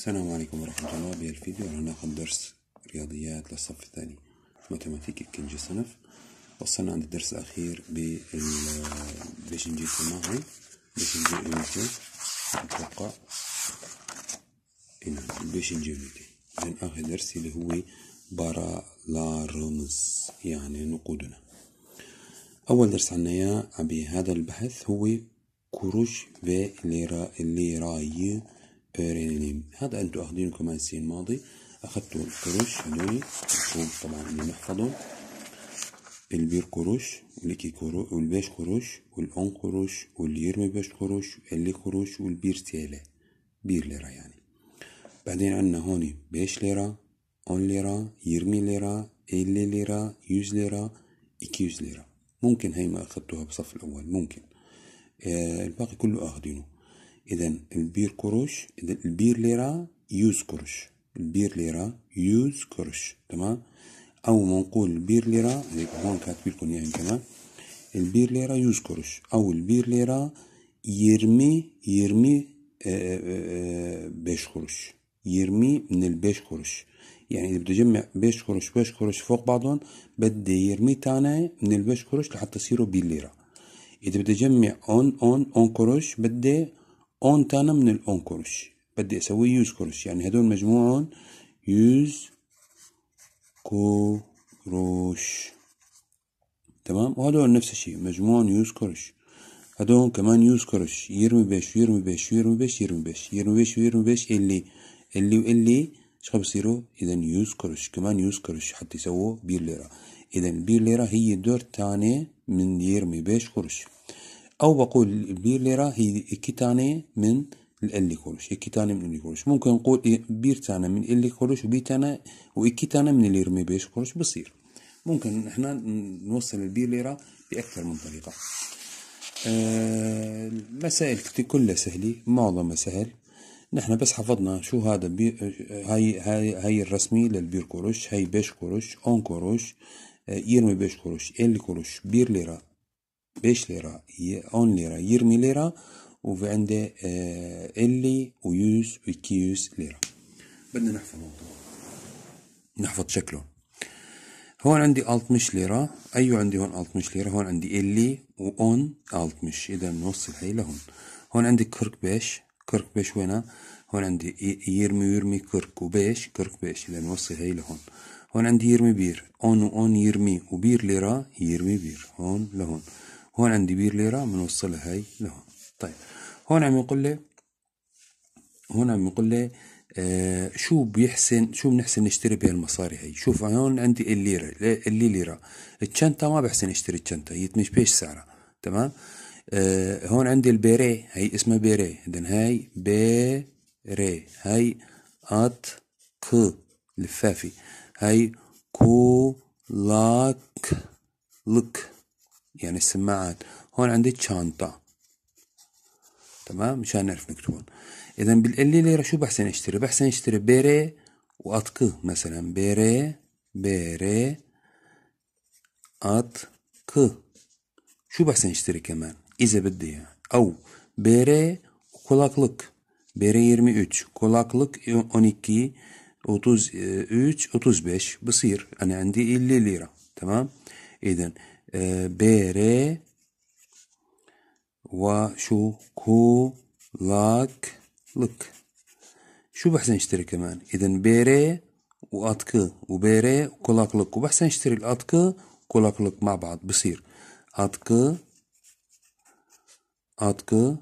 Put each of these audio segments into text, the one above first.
السلام عليكم ورحمة الله بهذا الفيديو ناخد درس رياضيات للصف الثاني ماتماتيك كنجي صنف وصلنا عند الدرس الأخير ب باش نجي هاي باش نجي ميتين أتوقع هنا باش نجي ميتين إذن آخر درس اللي هو بارالارمز يعني نقودنا أول درس عنا إياه بهذا البحث هو كروش في ليرايي بريليم هذا انتو أخذينه كمان سين الماضي أخذتوا القروش هدول هون طبعا اللي نحفظهم البير قروش والكي قروش والبيش قروش والأون قروش واليرمي بيش قروش اللي قروش والبير سيلة بير ليرة يعني بعدين عندنا هون بيش ليرة أون ليرة يرمي ليرة اللي ليرة يوز ليرة إكيوز ليرة ممكن هاي ما أخدتوها بصف الأول ممكن آه الباقي كله اخذينه إذا البير كروش إذا البير ليرة يوز كروش البير ليرة يوز كروش تمام أو منقول البير ليرة هذيك هون كاتب لكم يعني كمان البير ليرة يوز كروش أو البير ليرة يرمي يرمي آه، آه، آه، بيش كروش يرمي من البيش كروش يعني إذا بده يجمع بيش كروش بيش كروش فوق بعضهم بده يرمي تاني من البيش كروش لحتى يصيروا بير ليرة إذا بده يجمع أون أون أون كروش بده اون تانا من الاون كورش بدي اسوي يوز كورش يعني هدول مجموعهم يوز كروش تمام وهدول نفس الشيء مجموعهم يوز كورش هدول كمان يوز كورش يرمي بيش يرمي بيش يرمي بيش يرمي بيش يرمي بيش يرمي بيش اللي اللي واللي شو بصيروا اذا يوز كورش كمان يوز كورش حتى يسووا بير ليره اذا بير ليره هي دور تاني من يرمي بيش كورش او بقول بير ليره هي كيتاني من الالي كولوش كيتاني من الالي ممكن نقول إيه، بير تانا من الالي وبيتانا وكيتانا من اللي يرمي بيش كولوش بصير ممكن احنا نوصل البير ليره باكثر من طريقه أه مسائل كلها سهلة معظمها سهل نحن بس حفظنا شو هذا بي... هاي هاي هاي الرسمي للبير كروش هاي بيش كروش اون كروش آه، يرمي بيش كروش ال كروش بير ليرة 5 ليرة 10 ليرة 20 ليرة وفي عنده اللي ويوز وكيوز ليرة بدنا نحفظ نحفظ شكله هون عندي الت مش ليرة ايو عندي هون الت مش ليرة هون عندي اللي واون الت مش اذا بنوصل هي لهون هون عندي كرك بيش كرك بيش وينها هون عندي يرمي ويرمي كرك وبيش كرك بيش اذا بنوصل هي لهون هون عندي يرمي بير اون واون يرمي وبير ليرة يرمي بير هون لهون هون عندي بير ليرة بنوصلها هاي لهون طيب هون عم يقول لي هون عم يقول لي آه شو بيحسن شو بنحسن نشتري بهالمصاري هي شوف هون عندي الليره اللي ليره الشنطه ما بحسن اشتري الشنطه هي مش بيش سعرها تمام آه هون عندي البيري هي اسمها بيري اذن هاي بيري هاي ات ك لفافي هاي كولاك لك يعني السماعات هون عندي شنطة تمام مشان نعرف نكتبهم اذا بالقلة ليرة شو بحسن اشتري بحسن اشتري بيري واطقه مثلا بيري بيري اطق شو بحسن اشتري كمان اذا بدي يعني. او بيري kulaklık bere 23 kulaklık 12 33 35 بصير انا عندي 50 ليره تمام اذا بيري وشو كولاك لك شو بحسن اشتري كمان اذا بيري واتك وبيري وكولاك لك وبحسن اشتري الاتك وكولاك لك مع بعض بصير اتك اتك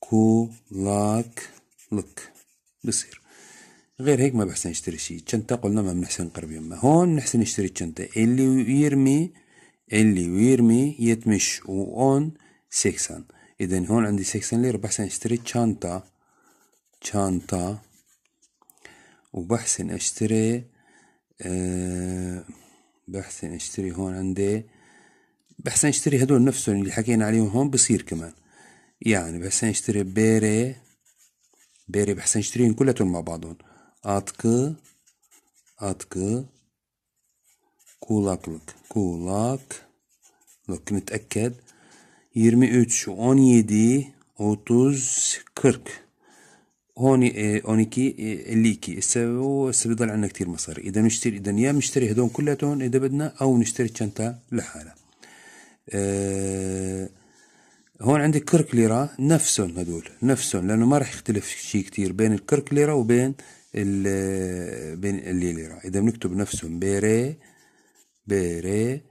كولاك لك بصير غير هيك ما بحسن اشتري شيء شنطة قلنا ما بنحسن نقرب يما هون بنحسن نشتري شنطة اللي يرمي اللي ويرمي يتمش وأون سيكسن إذا هون عندي سيكسن لير بحسن اشتري شنطة شنطة وبحسن اشتري أه بحسن اشتري هون عندي بحسن اشتري هدول نفسهم اللي حكينا عليهم هون بصير كمان يعني بحسن اشتري بيري بيري بحسن اشتريهم كلتهم مع بعضهم atkı atkı kulaklık kulaklık mütekked 23 17 30 40 هون 12 52 هسه هسه بضل عندنا كثير مصاري اذا نشتري اذا يا نشتري هدول كلياتهم اذا بدنا او نشتري شنطه لحالها أه هون عندي كرك ليره نفسهم هدول نفسهم لانه ما راح يختلف شيء كثير بين الكرك ليره وبين بين الليرة إذا بنكتب نفسهم بيري بيري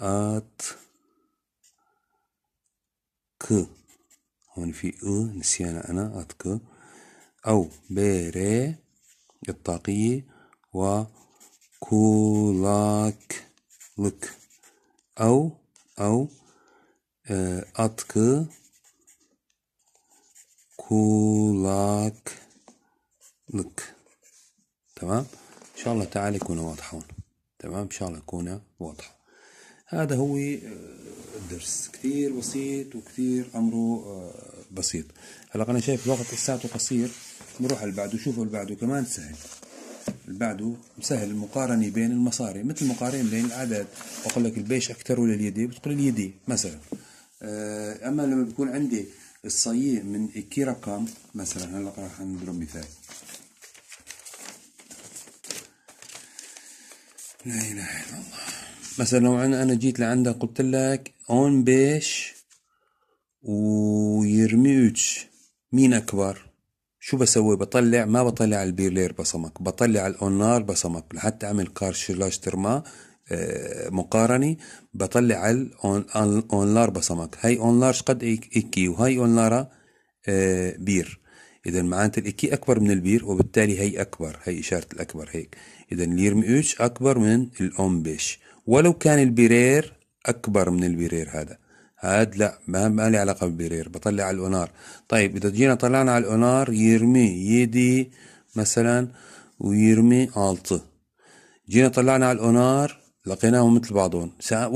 آت ك هون في أ نسيانة أنا آت ك أو بيري الطاقية و كولاك لك أو أو آت ك كولاك نك تمام ان شاء الله تعالى يكون واضحه هون تمام ان شاء الله يكون واضحه هذا هو الدرس آه، كثير بسيط وكثير امره آه، بسيط هلا انا شايف الوقت لساته قصير بنروح على اللي بعده شوفوا اللي بعده كمان سهل اللي بعده سهل المقارنه بين المصاري مثل المقارنه بين الاعداد بقول لك البيش اكثر ولا اليدي بتقول اليدي مثلا آه، اما لما بيكون عندي الصيي من كي رقم مثلا هلا راح نضرب مثال لا اله الا الله مثلا لو انا انا جيت لعندك قلت لك بيش ويرمي 3 مين اكبر شو بسوي بطلع ما بطلع البيرلير بصمك بطلع الاونار بصمك لحتى اعمل كارشلاش ترما آه، مقارنه بطلع الاونلار بصمك هاي اونلار قد كيو هاي اونلارا آه، بير اذا معناته الاكي اكبر من البير وبالتالي هي اكبر هي اشاره الاكبر هيك اذا اليرميوتش اكبر من الاومبيش ولو كان البرير اكبر من البرير هذا هاد لا ما, ما لي علاقه بالبرير بطلع على الاونار طيب اذا جينا طلعنا على الاونار يرمي يدي مثلا ويرمي التي جينا طلعنا على الاونار لقيناهم مثل بعضهم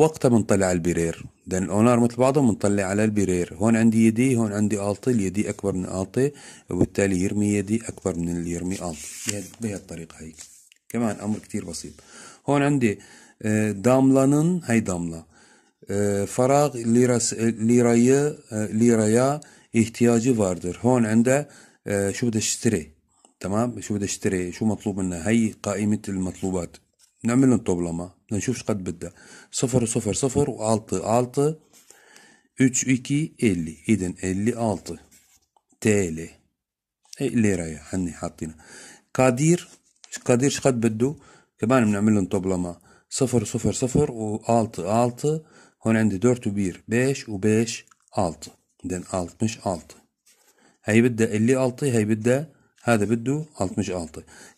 وقتها بنطلع على البرير لان الاونار مثل بعضهم بنطلع على البرير هون عندي يدي هون عندي الطي اليدي اكبر من الطي وبالتالي يرمي يدي اكبر من اللي يرمي الطي بهالطريقه هيك كمان امر كتير بسيط هون عندي آه، داملانن هاي داملا آه، فراغ lirası ليرايا liraya ihtiyacı فاردر هون عنده آه، شو بدها تشتري تمام شو بدها تشتري شو مطلوب منها هي قائمة المطلوبات نعمل لهم طبلمة نشوفش قد بدها صفر صفر صفر وعالطة عالطة 3 2 50 إذن 56 TL liraya hani حاطينها قدير قدير شقد بده كمان بنعمل لهم طبلمة صفر صفر صفر وعالطة عالطة هون عندي دورت وبير بيش وبيش عالطة إذن عالط مش عالطة هي بدها اللي عالطة هي بدها هذا بده 66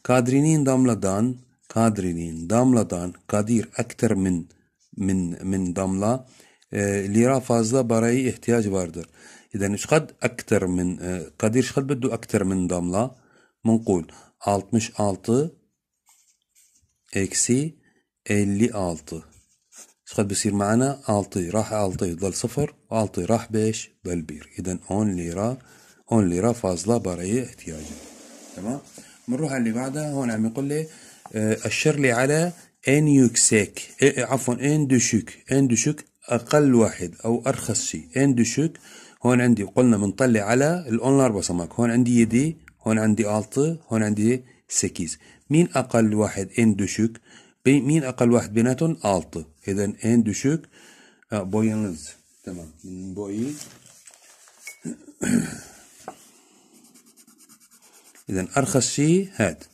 قادرين damladan قادرين دان قدير أكتر من من من داملا آه، ليرا فازلا براي احتياج باردر إذا إش قد أكتر من e, آه، قدير قد بدو أكتر من داملا منقول 66 eksi 56 قد بصير معنا 6 راح 6 يضل صفر 6 راح بيش ضل بير إذا 10 ليرا 10 ليرا فازلا براي احتياج تمام بنروح على اللي بعدها هون عم يقول لي أشر آه، لي على ان يكساك إيه، إيه، عفوا ان دوشوك ان دوشوك اقل واحد او ارخص شيء ان دوشوك هون عندي قلنا بنطلع على الاونلاين بصمك هون عندي يدي هون عندي الت هون عندي سكيز مين اقل واحد ان دوشوك مين اقل واحد بيناتهم الت اذا ان دوشوك آه، بوينز تمام من بوي اذا ارخص شيء هاد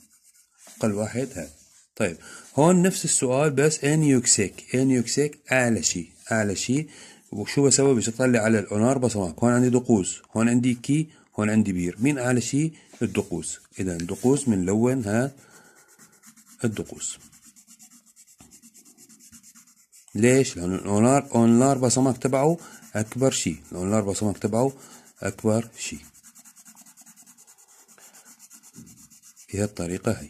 اقل الواحد هذا طيب هون نفس السؤال بس ان يوكسيك ان يوكسيك اعلى شيء اعلى شيء وشو بسوي بس اطلع على الاونار بصماك هون عندي دقوس هون عندي كي هون عندي بير مين اعلى شيء الدقوس اذا الدقوس بنلون ها الدقوس ليش لانه الاونار اونلار بصماك تبعه اكبر شيء الاونلار بصماك تبعه اكبر شيء بهالطريقه هي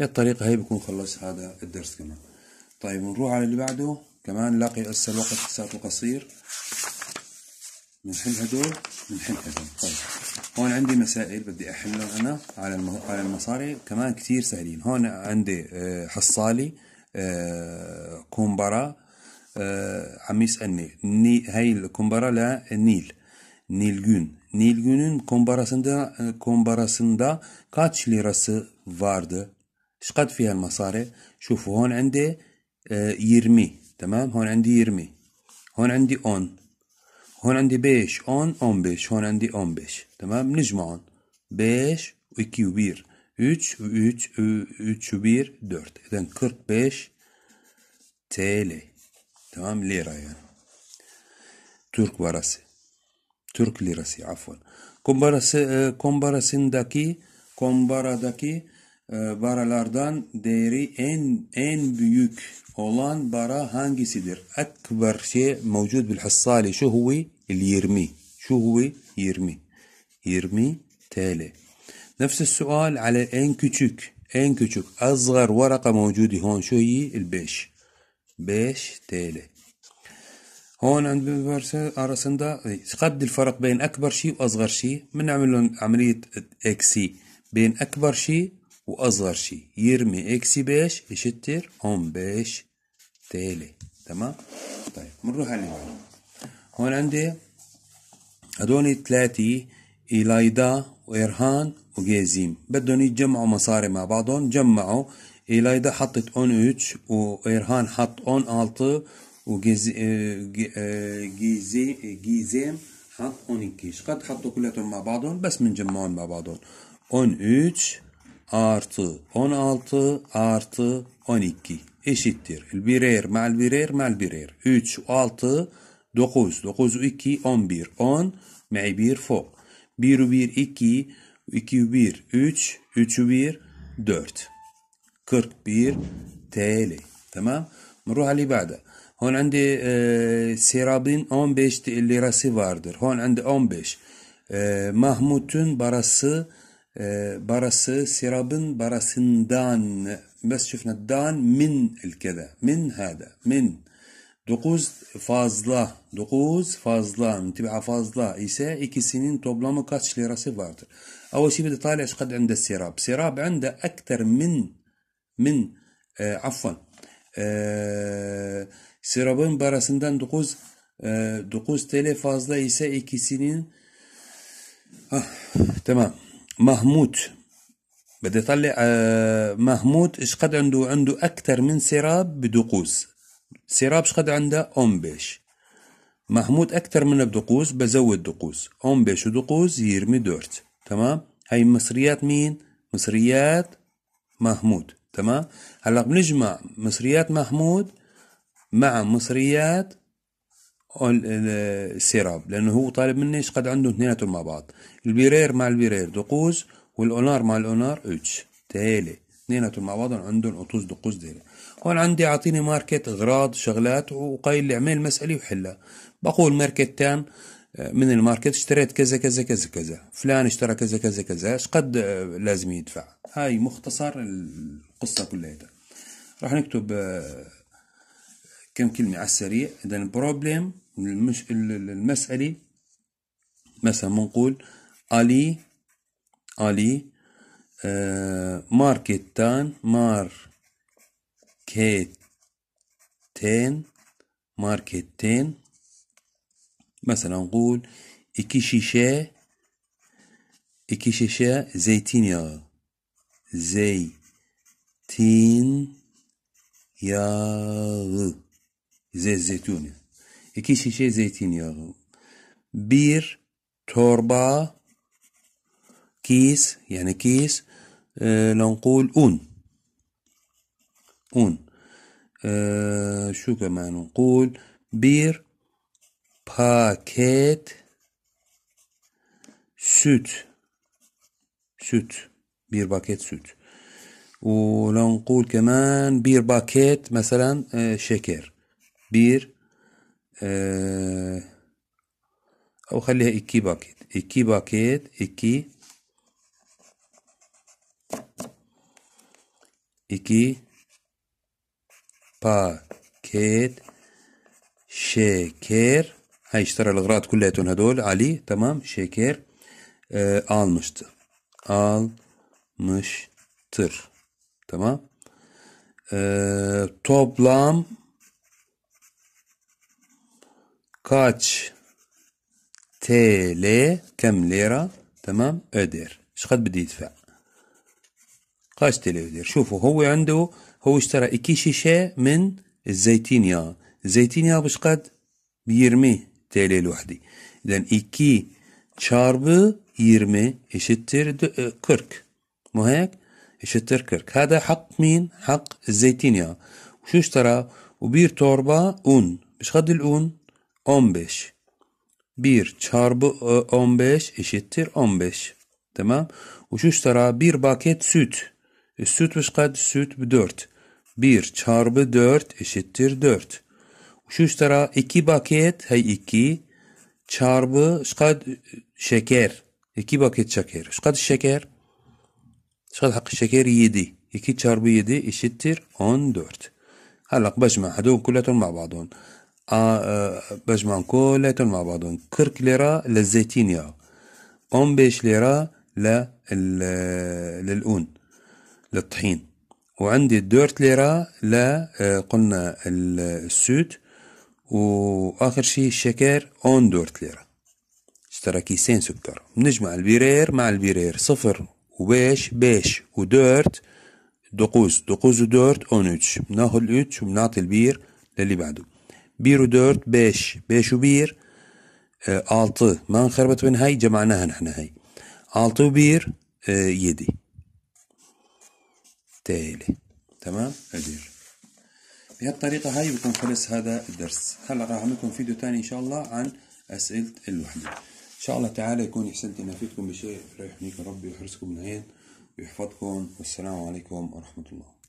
هي الطريقة هي بكون خلصت هذا الدرس كمان طيب ونروح على اللي بعده كمان لاقي هسه الوقت ساعته قصير بنحل هدول بنحل هدول طيب هون عندي مسائل بدي احلهم انا على على المصاري كمان كثير سهلين هون عندي آه، حصالي آه، كومبرا آه، عم يسالني هاي الكومبرا للنيل سندا كومبرا سندا كاتش kaç راس فارد شقد فيها المصاري شوفوا هون عندي يرمي تمام هون عندي يرمي هون عندي اون هون عندي بيش اون اون بيش هون عندي اون بيش تمام نجمعهم بيش وكيو بير 3 ve 3 3 1 4 eden 45 TL tamam lira yani Türk parası Türk lirası afwan kombarası kombarasındaki kombaradaki baralardan değeri en en büyük olan bara hangisidir? Ekber şey mevcut bil hassali şu huvi 20 şu huvi 20 20 TL. Nefse sual على en küçük en küçük Azgar varaka mevcudi hon şu شو هي البيش بيش TL. هون عند بارسا أرسندا قد الفرق بين أكبر شيء وأصغر شيء بنعمل لهم عملية إكسي بين أكبر شيء واصغر شيء يرمي اكسي باش يشتر هون باش تالي تمام طيب منروح على اللي هون عندي هدول ثلاثة إيلايدا وإرهان وجازيم بدهم يتجمعوا مصاري مع بعضهم جمعوا إيلايدا حطت أون اتش وإرهان حط أون ألت وجازيم آه، آه، حط أون إكيش قد حطوا كلهم مع بعضهم بس منجمعهم مع بعضهم أون اتش artı 16 artı 12 eşittir. Birer mal birer mal birer. 3, 6, 9, 9, 2, 11, 10, mey 1 fok. 1, 1, 2, 2, 1, 3, 3, 1, 4. 41 TL. Tamam. نروح على اللي بعده هون عندي اه سيرابين 15 lirası vardır. Hon عندي 15. E, Mahmut'un parası ee, barası sirabın barasından bes şifne dan min el keda min hada min 9 fazla 9 fazla mütebaa fazla ise ikisinin toplamı kaç lirası vardır? أول شيء بدي طالع ايش قد عنده sirab. Sirab عنده أكثر min min. آه عفوا آه سرابın parasından 9 9 TL fazla ise ikisinin ah, tamam مهموت بدي طلع آه، مهموت ايش قد عنده عنده اكثر من سراب بدقوس سراب ايش قد عنده اونبيش محمود اكثر من بدقوس بزود دقوس اومبيش ودقوس يرمي دورت تمام هاي مصريات مين مصريات محمود تمام هلا بنجمع مصريات محمود مع مصريات اون اه، سيراب لانه هو طالب مني ايش قد عنده اثنيناتهم مع بعض البيرير مع البيرير دقوز والاونار مع الاونار اتش تالي اثنيناتهم مع بعضهم عندهم قطوز دقوز ديلي هون عندي اعطيني ماركت اغراض شغلات وقايل لي اعمل مساله وحلها بقول ماركت تان اه، من الماركت اشتريت كذا كذا كذا كذا فلان اشترى كذا كذا كذا ايش قد اه، لازم يدفع هاي مختصر القصه كلها رح نكتب كم كلمة على السريع إذا البروبليم المش... المسألة مثلا منقول ألي ألي آه، ماركتان ماركتين ماركتين مثلا نقول iki şişe iki şişe zeytinyağı zeytin ياغ zeytuni. İki şişe yağı, Bir torba kis yani kis e, لنقول un. Un. E, şu كمان نقول bir paket süt. Süt. Bir paket süt. ولنقول كمان بير باكيت مثلا şeker. 1 او خليها 2 باكيت 2 باكيت 2 2 باكيت şeker ha iştara lagrat kulletun hedol Ali tamam şeker e, almıştı. Almıştır. Tamam. E, toplam كاتش تيلي كم ليرة تمام أدير شقد بدي يدفع كاتش تيلي أدير شوفوا هو عنده هو اشترى إكي شيشة من الزيتينيا الزيتينيا بشقد بيرمي تيلي لوحدي إذا إكي شارب يرمي eşittir كرك مو هيك eşittir كرك هذا حق مين حق الزيتينيا وشو اشترى وبير توربة اون ايش قد الأون 15. 1 çarpı 15 e, eşittir 15. Tamam. Uşuştara bir paket süt. E, süt başkat süt 4. 1 çarpı 4 eşittir 4. Uşuştara iki paket hay 2 çarpı şkat e, şeker. 2 paket şeker. Şkat şeker. Şkat hakkı şeker 7. 2 çarpı 7 eşittir 14. هلا başma, hadi هذو كلهم مع بعضهم آه، آه، بجمان كلياتهم مع بعضهم كرك ليرة للزيتينيا اون بيش ليرة آه، للأون للطحين وعندي دورت ليرة ل قلنا السوت وآخر شيء الشكر أون دورت ليرة اشترى كيسين سكر نجمع البيرير مع البيرير صفر وبيش بيش ودورت دقوز دقوز ودورت أون أونوتش بناخد الأوتش وبنعطي البير للي بعده بيرو دورت بيش بيش وبير آه، آلتو ما انخربت من هاي جمعناها نحن هاي وبير بير آه، يدي تالي تمام أدير بهذه الطريقة هاي بكون خلص هذا الدرس هلا راح أعمل لكم فيديو تاني إن شاء الله عن أسئلة الوحدة إن شاء الله تعالى يكون أحسنت أن فيكم بشيء ريحنيك ربي ويحرسكم من عين ويحفظكم والسلام عليكم ورحمة الله